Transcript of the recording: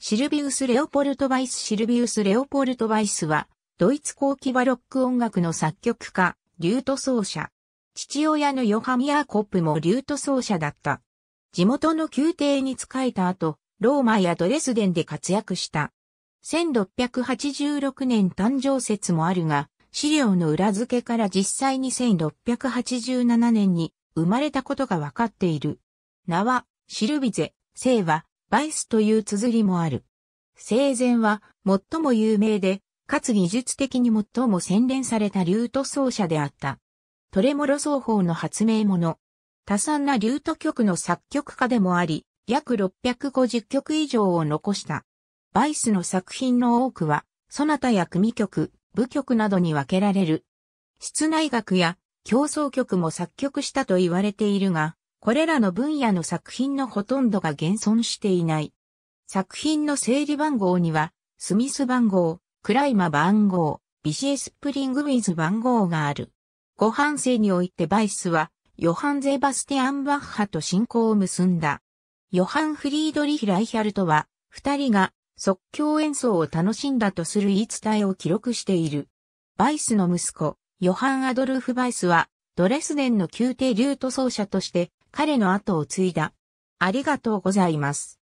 シルビウス・レオポルト・バイスシルビウス・レオポルト・バイスは、ドイツ後期バロック音楽の作曲家、リュート奏者。父親のヨハミアーコップもリュート奏者だった。地元の宮廷に仕えた後、ローマやドレスデンで活躍した。1686年誕生説もあるが、資料の裏付けから実際に1687年に生まれたことがわかっている。名は、シルビゼ、姓は、バイスという綴りもある。生前は最も有名で、かつ技術的に最も洗練されたリュート奏者であった。トレモロ奏法の発明者。多産なリュート曲の作曲家でもあり、約650曲以上を残した。バイスの作品の多くは、そなたや組曲、部曲などに分けられる。室内楽や競争曲も作曲したと言われているが、これらの分野の作品のほとんどが現存していない。作品の整理番号には、スミス番号、クライマ番号、ビシエスプリングウィズ番号がある。後半世においてバイスは、ヨハン・ゼバスティアン・バッハと進行を結んだ。ヨハン・フリードリヒ・ライヒャルトは、二人が即興演奏を楽しんだとする言い伝えを記録している。バイスの息子、ヨハン・アドルフ・バイスは、ドレスデンの宮廷リュート奏者として、彼の後を継いだ。ありがとうございます。